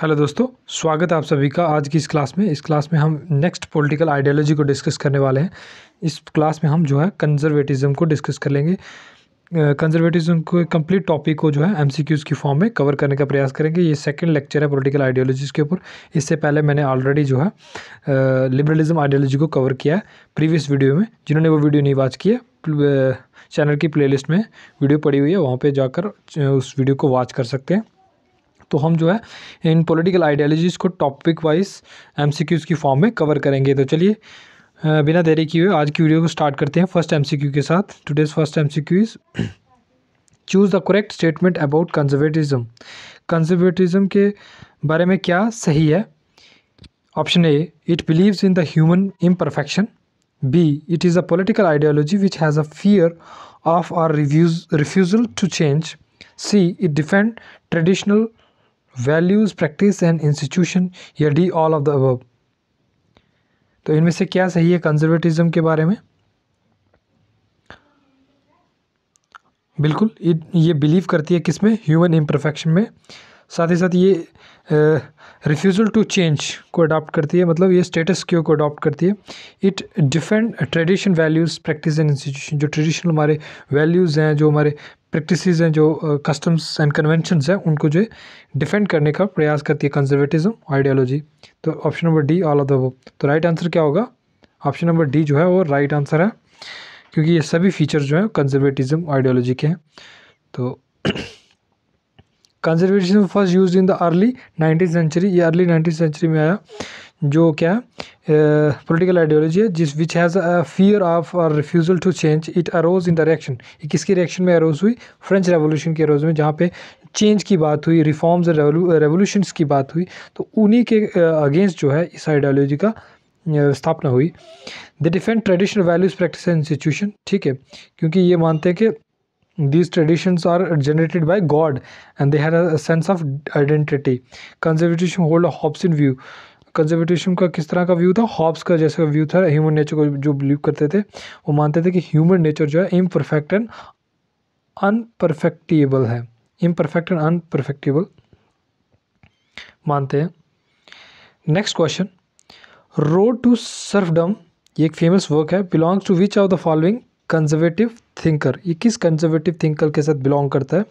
hello दोस्तों स्वागत है आप सभी का आज की इस क्लास में इस क्लास में हम नेक्स्ट पॉलिटिकल आइडियोलॉजी को डिस्कस करने वाले हैं इस क्लास में हम जो है कंजर्वेटिज्म को डिस्कस कर लेंगे कंजर्वेटिज्म को कंप्लीट टॉपिक को जो है एमसीक्यूज की फॉर्म में कवर करने का प्रयास करेंगे ये सेकंड लेक्चर है पॉलिटिकल आइडियोलॉजीज़ के ऊपर इससे पहले मैंने ऑलरेडी जो है लिबरलिज्म आइडियोलॉजी को कवर किया है प्रीवियस वीडियो में जिन्होंने वो वीडियो नहीं वाच किया चैनल की प्लेलिस्ट में वीडियो पड़ी हुई है वहाँ पर जाकर उस वीडियो को वॉच कर सकते हैं तो हम जो है इन पॉलिटिकल आइडियालॉजीज़ को टॉपिक वाइज एम की फॉर्म में कवर करेंगे तो चलिए बिना देरी किए आज की वीडियो को स्टार्ट करते हैं फर्स्ट एम के साथ today's first M is choose the correct statement about conservatism conservatism के बारे में क्या सही है option A it believes in the human imperfection B it is a political ideology which has a fear of or refusal to change C it defend traditional values practice and institution या D all of the अब तो इनमें से क्या सही है conservatism के बारे में बिल्कुल ये बिलीव करती है किस में ह्यूमन इम्परफेक्शन में साथ ही साथ ये रिफ्यूज़ल टू चेंज को अडॉप्ट करती है मतलब ये स्टेटस क्यो को अडॉप्ट करती है it defend tradition values practice and institution जो ट्रेडिशनल हमारे वैल्यूज़ हैं जो हमारे प्रैक्टिसेस हैं जो कस्टम्स एंड कन्वेंशंस हैं उनको जो है डिफेंड करने का प्रयास करती है कंजर्वेटिज्म आइडियोलॉजी तो option number D all of the वो तो राइट आंसर क्या होगा ऑप्शन नंबर डी जो है वो राइट आंसर है क्योंकि ये सभी फीचर जो हैं कंजर्वेटिज्म आइडियोलॉजी के हैं तो conservatism first use in the early nineteen century ये अर्ली नाइनटीन सेंचुरी में आया जो क्या पॉलिटिकल आइडियोलॉजी है जिस which has a fear of और refusal to change it arose in the reaction ये किसकी रिएक्शन में अरोज हुई फ्रेंच रेवोल्यूशन के अरोज में जहाँ पे चेंज की बात हुई रिफॉर्म्स रेवोल्यूशंस की बात हुई तो उन्हीं के अगेंस्ट जो है इस आइडियोलॉजी का स्थापना हुई the defend traditional values practice institution ठीक है क्योंकि ये मानते हैं कि these traditions are generated by God and they have a sense of identity identity hold a hopes in view conservatism का किस तरह का व्यू था हॉब्स का जैसा व्यू था ह्यूमन नेचर को जो बिलीव करते थे वो मानते थे कि ह्यूमन नेचर जो है इम्परफेक्ट एंड अनपरफेक्टिबल है इम्परफेक्ट एंड अनपरफेक्टिबल मानते हैं next question road to serfdom ये एक फेमस वर्क है belongs to which of the following conservative thinker ये किस कंजर्वेटिव थिंकर के साथ बिलोंग करता है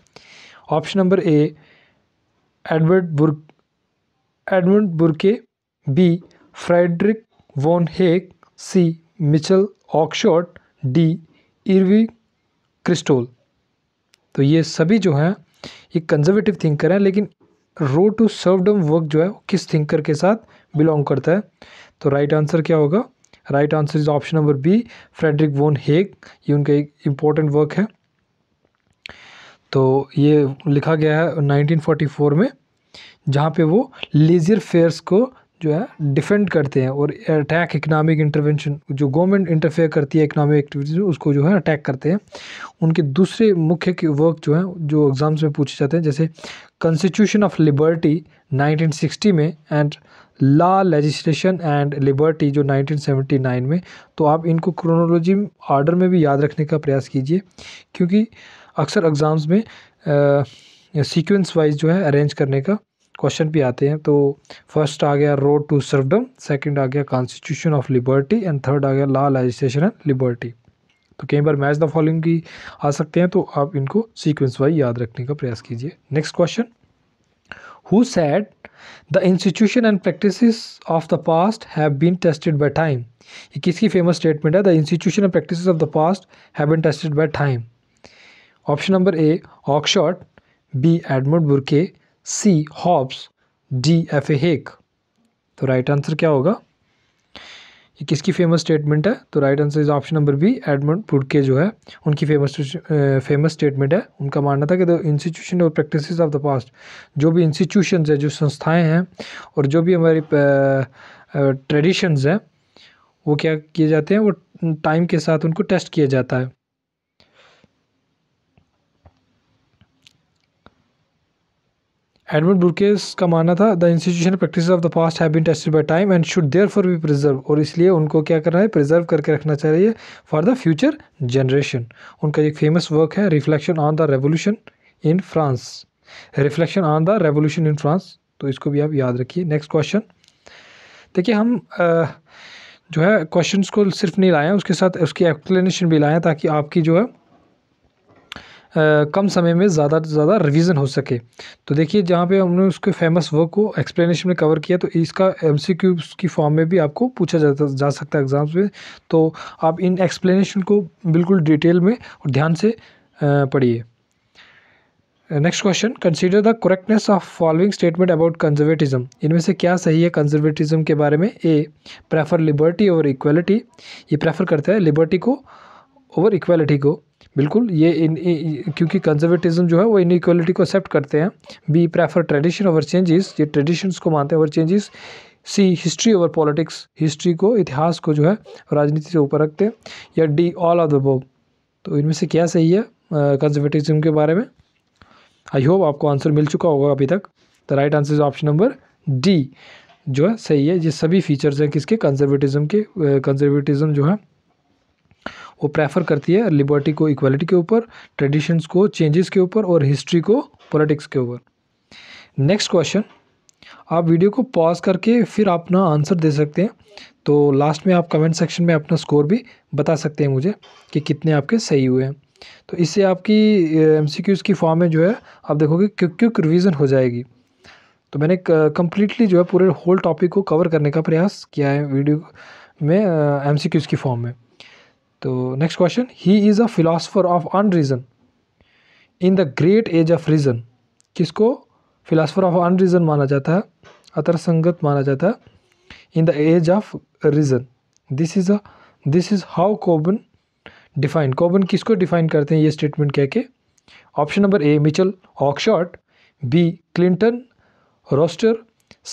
option number A Edward Burke Edmund Burke B Friedrich von Hayek C Michael Oakeshott D इरवी क्रिस्टोल तो ये सभी जो हैं ये कंजर्वेटिव थिंकर हैं लेकिन रो टू सर्वडम वर्क जो है किस थिंकर के साथ बिलोंग करता है तो राइट right आंसर क्या होगा right answer is option number B Friedrich von Hayek ये उनका एक इम्पोर्टेंट वर्क है तो ये लिखा गया है 1944 में जहाँ पे वो लेज़र फेयर्स को जो है डिफेंड करते हैं और अटैक इकनॉमिक इंटरवेंशन जो गवर्नमेंट इंटरफेयर करती है इकनॉमिक एक्टिविटीज़ में उसको जो है अटैक करते हैं उनके दूसरे मुख्य वर्क जो हैं जो एग्ज़ाम्स में पूछे जाते हैं जैसे कॉन्स्टिट्यूशन ऑफ लिबर्टी 1960 में and law legislation and liberty जो 1979 में तो आप इनको क्रोनोलॉजी ऑर्डर में भी याद रखने का प्रयास कीजिए क्योंकि अक्सर एग्ज़ाम्स में सीक्वेंस वाइज जो है अरेंज करने का क्वेश्चन भी आते हैं तो फर्स्ट आ गया रोड टू सर्वडम सेकंड आ गया constitution of liberty and third आ गया लॉ लेजिस्लेशन एंड लिबर्टी तो कई बार मैच द फॉलोइंग की आ सकते हैं तो आप इनको सीक्वेंस वाइज याद रखने का प्रयास कीजिए next question who said the institution and practice of the past have been tested by time ये किसकी फेमस स्टेटमेंट है the institution and practice of the past have been tested by time option number A Oakeshott B Edmund Burke C Hobbes D F A Hayek तो right answer क्या होगा ये किसकी famous statement है तो right answer is option number B Edmund के जो है उनकी फेमस फेमस स्टेटमेंट है उनका मानना था कि द इंस्टीट्यूशन और प्रैक्टिस ऑफ द पास्ट जो भी इंस्टीट्यूशन है जो संस्थाएं हैं और जो भी हमारी ट्रेडिशंस हैं वो क्या किए जाते हैं वो टाइम के साथ उनको टेस्ट किया जाता है एडमिट बुरकेस का मानना था the institution practice of the past have been tested by time and should therefore be preserve और इसलिए उनको क्या करना है प्रिजर्व करके रखना चाहिए फॉर द फ्यूचर जनरेशन उनका एक फेमस वर्क है reflection on the revolution in France reflection on the revolution in France तो इसको भी आप याद रखिए नेक्स्ट क्वेश्चन देखिए हम आ, जो है क्वेश्चंस को सिर्फ नहीं लाए हैं उसके साथ उसकी एक्सप्लेनेशन भी लाएँ ताकि आपकी जो है कम समय में ज़्यादा से ज़्यादा रिवीजन हो सके तो देखिए जहाँ पे हमने उसके फेमस वर्क को एक्सप्लेनेशन में कवर किया तो इसका एम की फॉर्म में भी आपको पूछा जाता जा सकता है एग्ज़ाम्स में तो आप इन एक्सप्लेनेशन को बिल्कुल डिटेल में और ध्यान से पढ़िए next question consider the correctness of following statement about conservatism इनमें से क्या सही है कंजर्वेटिज्म के बारे में ए प्रेफर लिबर्टी और इक्वलिटी ये प्रेफर करता है लिबर्टी को ओवर इक्वालिटी को बिल्कुल ये इन क्योंकि कंजर्वेटिज्म जो है वो इन इक्वालिटी को एक्सेप्ट करते हैं B prefer tradition over changes ये ट्रेडिशंस को मानते हैं over changes C history over politics history को इतिहास को जो है राजनीति से ऊपर रखते हैं या D all of the above तो इनमें से क्या सही है कंजर्वेटिज्म के बारे में आई होप आपको आंसर मिल चुका होगा अभी तक the right answer is option number D जो है सही है ये सभी फीचर्स हैं किसके कंजर्वेटिज्म के कंजर्वेटिज्म जो है वो प्रेफर करती है लिबर्टी को इक्वलिटी के ऊपर ट्रेडिशंस को चेंजेस के ऊपर और हिस्ट्री को पॉलिटिक्स के ऊपर नेक्स्ट क्वेश्चन आप वीडियो को पॉज करके फिर अपना आंसर दे सकते हैं तो लास्ट में आप कमेंट सेक्शन में अपना स्कोर भी बता सकते हैं मुझे कि कितने आपके सही हुए हैं तो इससे आपकी एम की फॉर्म में जो है आप देखोगे क्यों क्यों रिविज़न हो जाएगी तो मैंने कम्प्लीटली जो है पूरे होल टॉपिक को कवर करने का प्रयास किया है वीडियो में एम की फॉर्म में तो next question he is a philosopher of unreason in the great age of reason किसको फिलासफ़र ऑफ अन रीज़न माना जाता है अतरसंगत माना जाता है in the age of reason this is a this is how Cobban define Cobban किसको define करते हैं ये स्टेटमेंट कह के option number A Michael Oakeshott B Clinton Rossiter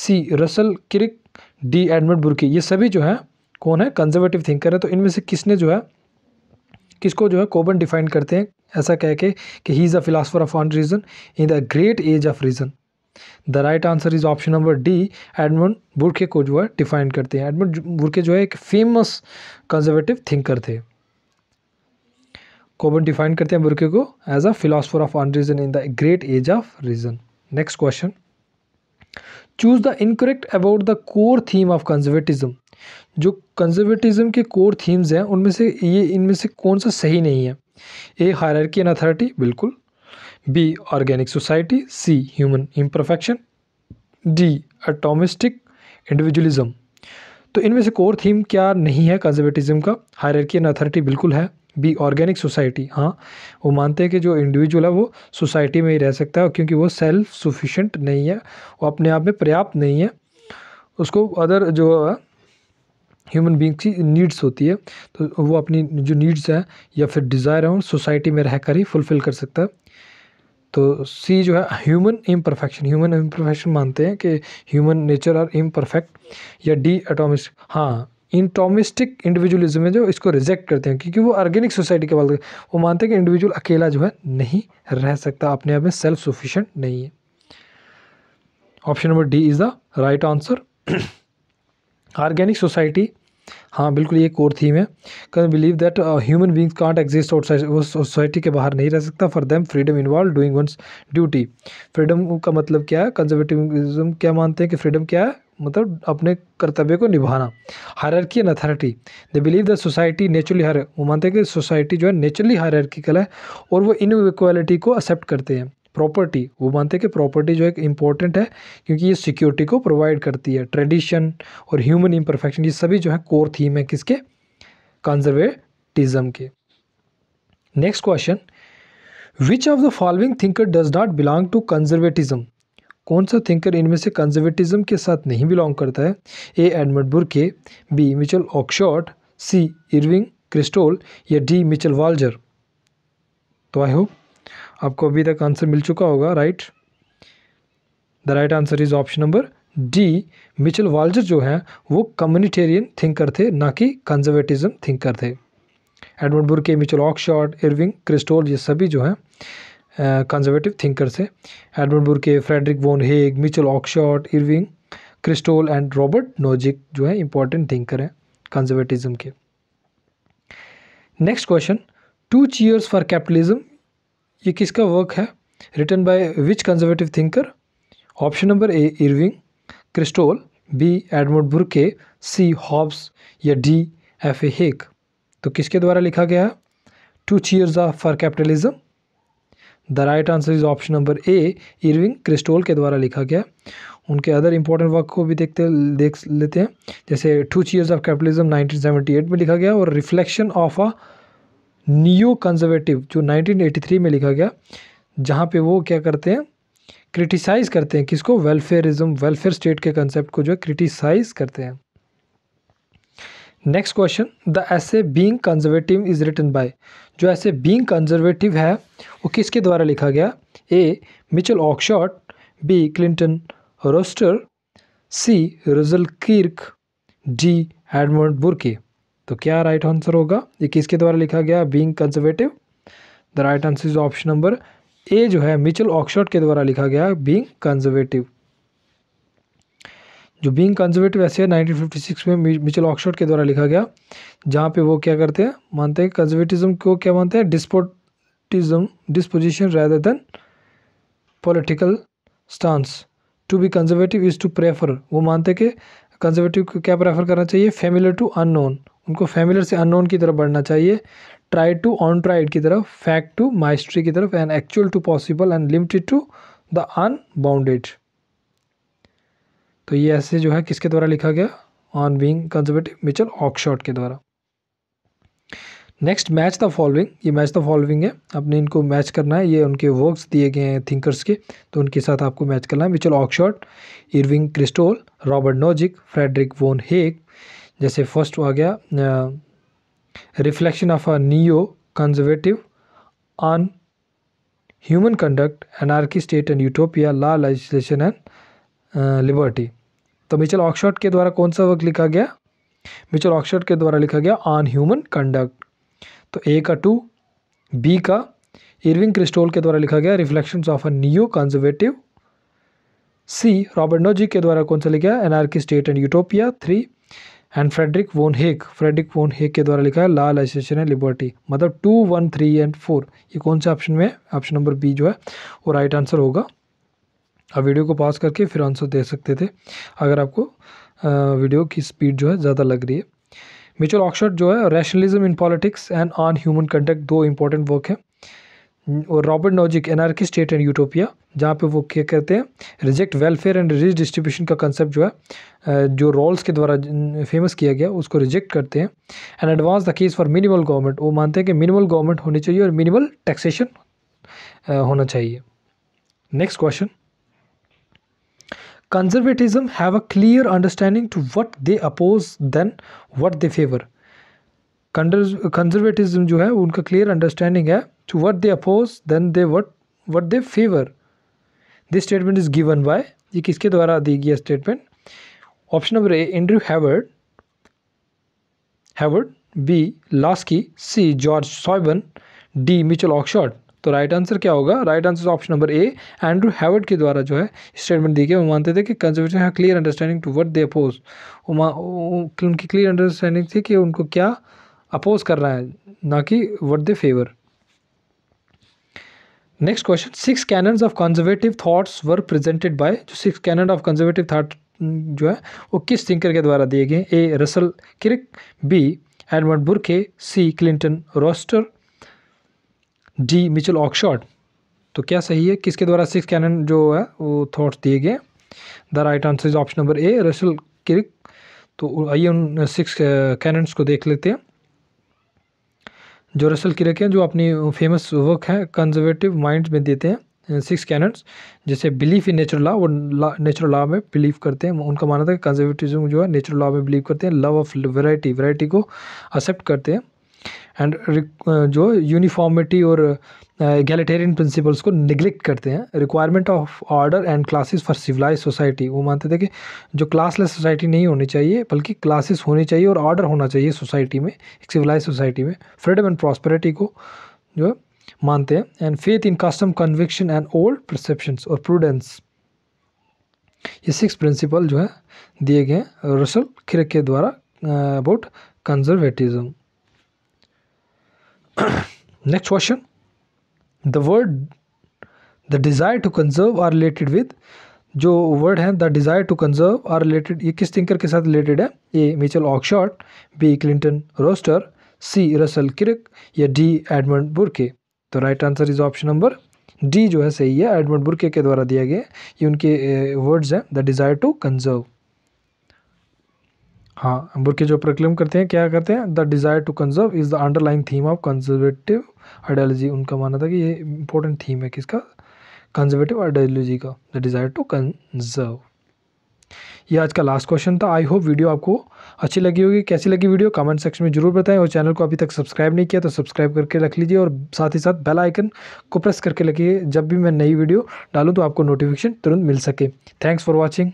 C Russell Kirk D Edmund Burke ये सभी जो हैं कौन है कंजर्वेटिव थिंकर है तो इनमें से किसने जो है किसको जो है कोबन डिफाइन करते हैं ऐसा कह के कि he is a philosopher of unreason in the great age of reason the right answer is option number D Edmund Burke को जो है डिफाइन करते हैं एडमंड बुरके जो है एक फेमस कंजर्वेटिव थिंकर थे कोबन डिफाइन करते हैं बुरके को as a philosopher of unreason in the great age of reason next question choose the incorrect about the core theme of conservatism जो कंजर्वेटिज़म के कोर थीम्स हैं उनमें से ये इनमें से कौन सा सही नहीं है ए हायरकी एंड अथॉरिटी बिल्कुल B organic society C human imperfection D atomistic individualism तो इनमें से कोर थीम क्या नहीं है कंजर्वेटिज्म का हायरकी एंड अथॉरिटी बिल्कुल है बी ऑर्गेनिक सोसाइटी हाँ वो मानते हैं कि जो इंडिविजुअल है वो सोसाइटी में ही रह सकता है क्योंकि वो सेल्फ सुफिशेंट नहीं है वो अपने आप में पर्याप्त नहीं है उसको अदर जो है ह्यूमन बींग की नीड्स होती है तो वो अपनी जो नीड्स हैं या फिर डिज़ायर हैं सोसाइटी में रह कर ही फुलफ़िल कर सकता है तो सी जो है ह्यूमन इम्परफेक्शन ह्यूमन इम्परफेक्शन मानते हैं कि ह्यूमन नेचर आर इम्परफेक्ट या डी एटोमिस्ट हाँ इंटोमिस्टिक इंडिविजुअलिज्म है जो इसको रिजेक्ट करते हैं क्योंकि वो ऑर्गेनिक सोसाइटी के बात वो मानते हैं कि इंडिविजुअल अकेला जो है नहीं रह सकता अपने आप में सेल्फ सफिशेंट नहीं है option number D is the right answer organic society हाँ बिल्कुल ये कोर थीम है can believe that human beings can't exist outside वो सोसाइटी के बाहर नहीं रह सकता for them freedom involve doing one's duty freedom का मतलब क्या है कंजर्वेटिविज्म क्या मानते हैं कि फ्रीडम क्या है मतलब अपने कर्तव्य को निभाना hierarchy and authority they believe the society naturally higher वो मानते हैं कि सोसाइटी जो है नेचुरली हायरकिकल है और वो इनक्वालिटी को एक्सेप्ट करते हैं प्रॉपर्टी वो मानते हैं कि प्रॉपर्टी जो एक इम्पॉर्टेंट है क्योंकि ये सिक्योरिटी को प्रोवाइड करती है ट्रेडिशन और ह्यूमन इम्परफेक्शन ये सभी जो है कोर थीम है किसके कंजर्वेटिज्म के next question which of the following thinker does not belong to conservatism कौन सा थिंकर इनमें से कंजर्वेटिज्म के साथ नहीं बिलोंग करता है A Edmund Burke B Michael Oakeshott C Irving Kristol या डी मिचल वाल्जर तो आई होप आपको अभी तक आंसर मिल चुका होगा right the right answer is option number D Michael Walzer जो है वो कम्युनिटेरियन थिंकर थे ना कि कंजर्वेटिज्म थिंकर थे बुर के मिचेल ऑक्शॉर्ट इरविंग क्रिस्टोल ये सभी जो हैं कंजर्वेटिव थिंकर थे बुर Burke Friedrich von Hayek Michael Oakeshott Irving Kristol and Robert Nozick जो है इंपॉर्टेंट थिंकर हैं कंजर्वेटिज्म के next question two cheers for capitalism ये किसका वर्क है written by which conservative thinker option number A Irving Kristol B Edmund Burke C Hobbes या D F A Hayek तो किसके द्वारा लिखा गया है two cheers of for capitalism the right answer is option number A Irving Kristol के द्वारा लिखा गया उनके अदर इंपॉर्टेंट वर्क को भी देखते देख लेते हैं जैसे टू चीयर्स ऑफ कैपिटलिज्म 1978 में लिखा गया और reflection of a neo conservative जो 1983 में लिखा गया जहाँ पे वो क्या करते हैं क्रिटिसाइज़ करते हैं किसको वेलफेयरिज्म वेलफेयर स्टेट के कंसेप्ट को जो है क्रिटिसाइज़ करते हैं next question the essay being conservative is written by जो ऐसे बींग कंजर्वेटिव है वो किसके द्वारा लिखा गया A Michael Oakeshott B Clinton Rossiter C Russell Kirk D Edmund Burke तो क्या राइट आंसर होगा ये किसके द्वारा लिखा गया being conservative the right answer is option number A जो है मिचल ऑक्सफर्ड के द्वारा लिखा गया बींग कंजर्वेटिव जो being conservative essay nineteen fifty six में मिचल ऑक्सफर्ड के द्वारा लिखा गया जहाँ पे वो क्या करते हैं मानते हैं कंजर्वेटिज्म को क्या मानते हैं despotism disposition rather than political stance to be conservative is to prefer वो मानते हैं कि कंजर्वेटिव को क्या प्रेफर करना चाहिए फेमिलर टू अननोन उनको फेमिलर से अननोन की तरफ बढ़ना चाहिए ट्राई टू ऑन ट्राइड की तरफ फैक्ट टू माइस्ट्री की तरफ and actual to possible and limited to the unbounded तो ये ऐसे जो है किसके द्वारा लिखा गया on being conservative Michael Oakeshott के द्वारा नेक्स्ट मैच द फॉलोइंग ये मैच द फॉलोइंग है अपने इनको मैच करना है ये उनके वर्क्स दिए गए हैं थिंकर्स के तो उनके साथ आपको मैच करना है Michael Oakeshott Irving Kristol Robert Nozick Friedrich von Hayek जैसे फर्स्ट आ गया reflection of a neo conservative on human conduct anarchy state and utopia law legislation and liberty तो मिचल ऑक्शॉट के द्वारा कौन सा वर्क लिखा गया मिचल ऑक्शॉट के द्वारा लिखा गया ऑन ह्यूमन कंडक्ट तो ए का टू बी का इरविंग क्रिस्टोल के द्वारा लिखा गया reflections of a neo conservative C Robert Nozick के द्वारा कौन सा लिखा anarchy state and utopia three and Friedrich von Hayek Friedrich von Hayek के द्वारा लिखा है लाल एसोसिएशन है लिबर्टी मतलब two one three and four ये कौन से ऑप्शन में है ऑप्शन नंबर बी जो है वो राइट आंसर होगा आप वीडियो को पॉज करके फिर आंसर दे सकते थे अगर आपको वीडियो की स्पीड जो है ज़्यादा लग रही है मिचुअल ऑक्शर्ट जो है rationalism in politics and on human conduct दो इंपॉर्टेंट वर्क है और Robert Nozick anarchy state and utopia जहाँ पे वो क्या कहते हैं reject welfare and redistribution का कंसेप्ट जो है जो रोल्स के द्वारा फेमस किया गया उसको रिजेक्ट करते हैं and advance the case for minimal government वो मानते हैं कि मिनिमल गवर्नमेंट होनी चाहिए और मिनिमल टैक्सेशन होना चाहिए next question conservatism have a clear understanding to what they oppose than what they favour conservatism जो है उनका क्लियर अंडरस्टैंडिंग है to what they oppose than they what what they favour this statement is given by ये किसके द्वारा दी गई statement option number A Andrew Heywood Heywood B Laski C George Sabine D Michael Oakeshott तो right answer क्या होगा right answer option number A Andrew Heywood के द्वारा जो है स्टेटमेंट दी गई वो मानते थे कि कंजर्वेटिव है clear understanding to what they oppose उनकी क्लियर अंडरस्टैंडिंग थी कि उनको क्या अपोज कर रहा है ना कि what they favour next question six canons of conservative thoughts were presented by जो six canon of conservative thought जो है वो किस थिंकर के द्वारा दिए गए A Russell Kirk B Edward Burke C Clinton Rossiter D Michael Oakeshott तो क्या सही है किसके द्वारा सिक्स कैनन जो है वो थाट्स दिए गए the right answer is option number A Russell Kirk तो आइए उन सिक्स कैनन्स को देख लेते हैं जो रसल किरक हैं जो अपनी फेमस वर्क है कंजर्वेटिव माइंड में देते हैं सिक्स कैनट्स जैसे बिलीफ इन नेचुरल लॉ वो नेचुरल लॉ में बिलीव करते हैं उनका मानना था कि कंजर्वेटिज्म जो है नेचुरल लॉ में बिलीव करते हैं लव ऑफ वैरायटी वैरायटी को एक्सेप्ट करते हैं एंड uh, जो यूनिफॉर्मिटी और गैलेटेरियन uh, प्रिंसिपल्स को निगलेक्ट करते हैं requirement of order and classes for civilize society वो मानते थे कि जो क्लासलेस सोसाइटी नहीं होनी चाहिए बल्कि क्लासेस होनी चाहिए और ऑर्डर होना चाहिए सोसाइटी में एक सिविलाइज सोसाइटी में फ्रीडम एंड प्रॉस्पेरिटी को जो मानते हैं and faith in custom conviction and old perceptions और प्रूडेंस ये सिक्स प्रिंसिपल जो है दिए गए हैं रसल खिरक के द्वारा about uh, conservatism next question the word the desire to conserve are related with जो वर्ड है the desire to conserve are related ये किस थिंकर के साथ रिलेटेड है A Michael Oakeshott B Clinton Rossiter C Russell Kirk या D Edmund Burke तो right answer is option number D जो है सही है एडमंड बुरके के द्वारा दिया गया ये उनके वर्ड्स हैं द डिज़ायर टू कंजर्व हाँ बुक के जो प्रक्लेम करते हैं क्या करते हैं the desire to conserve is the underline theme of conservative ideology उनका मानना था कि ये इंपॉर्टेंट थीम है किसका कंजर्वेटिव आइडियोलॉजी का द डिज़ायर टू कंजर्व ये आज का लास्ट क्वेश्चन था आई होप वीडियो आपको अच्छी लगी होगी कैसी लगी वीडियो कमेंट सेक्शन में जरूर बताएं और चैनल को अभी तक सब्सक्राइब नहीं किया तो सब्सक्राइब करके रख लीजिए और साथ ही साथ बेल आइकन को प्रेस करके रखिए जब भी मैं नई वीडियो डालूँ तो आपको नोटिफिकेशन तुरंत मिल सके थैंक्स फॉर वॉचिंग